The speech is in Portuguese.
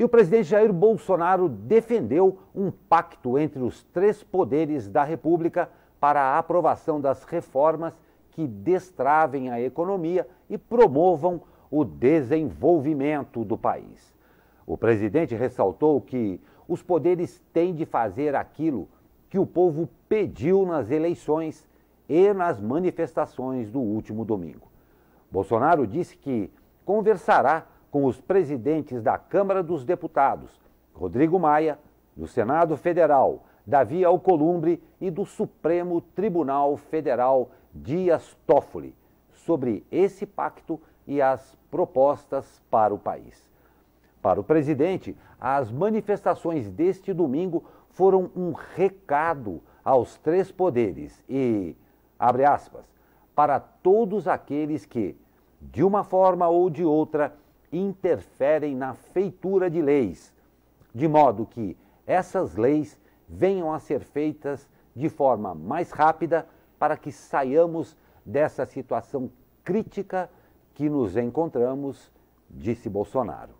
E o presidente Jair Bolsonaro defendeu um pacto entre os três poderes da República para a aprovação das reformas que destravem a economia e promovam o desenvolvimento do país. O presidente ressaltou que os poderes têm de fazer aquilo que o povo pediu nas eleições e nas manifestações do último domingo. Bolsonaro disse que conversará com os presidentes da Câmara dos Deputados, Rodrigo Maia, do Senado Federal, Davi Alcolumbre e do Supremo Tribunal Federal, Dias Toffoli, sobre esse pacto e as propostas para o país. Para o presidente, as manifestações deste domingo foram um recado aos três poderes e, abre aspas, para todos aqueles que, de uma forma ou de outra, interferem na feitura de leis, de modo que essas leis venham a ser feitas de forma mais rápida para que saiamos dessa situação crítica que nos encontramos, disse Bolsonaro.